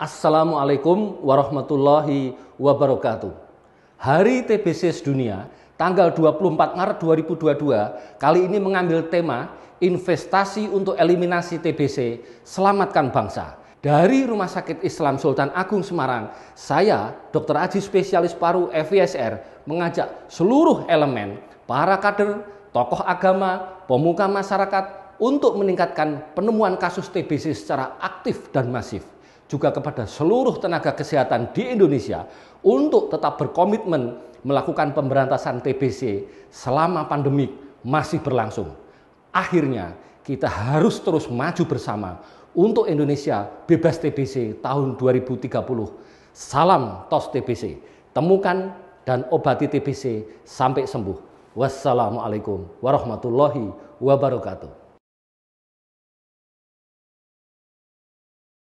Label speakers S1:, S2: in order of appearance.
S1: Assalamualaikum warahmatullahi wabarakatuh. Hari TBC Dunia tanggal 24 Maret 2022 kali ini mengambil tema investasi untuk eliminasi TBC selamatkan bangsa. Dari Rumah Sakit Islam Sultan Agung Semarang, saya Dr. Aji spesialis paru FISR mengajak seluruh elemen para kader, tokoh agama, pemuka masyarakat untuk meningkatkan penemuan kasus TBC secara aktif dan masif juga kepada seluruh tenaga kesehatan di Indonesia untuk tetap berkomitmen melakukan pemberantasan TBC selama pandemi masih berlangsung. Akhirnya, kita harus terus maju bersama untuk Indonesia bebas TBC tahun 2030. Salam TOS TBC. Temukan dan obati TBC sampai sembuh. Wassalamualaikum warahmatullahi wabarakatuh.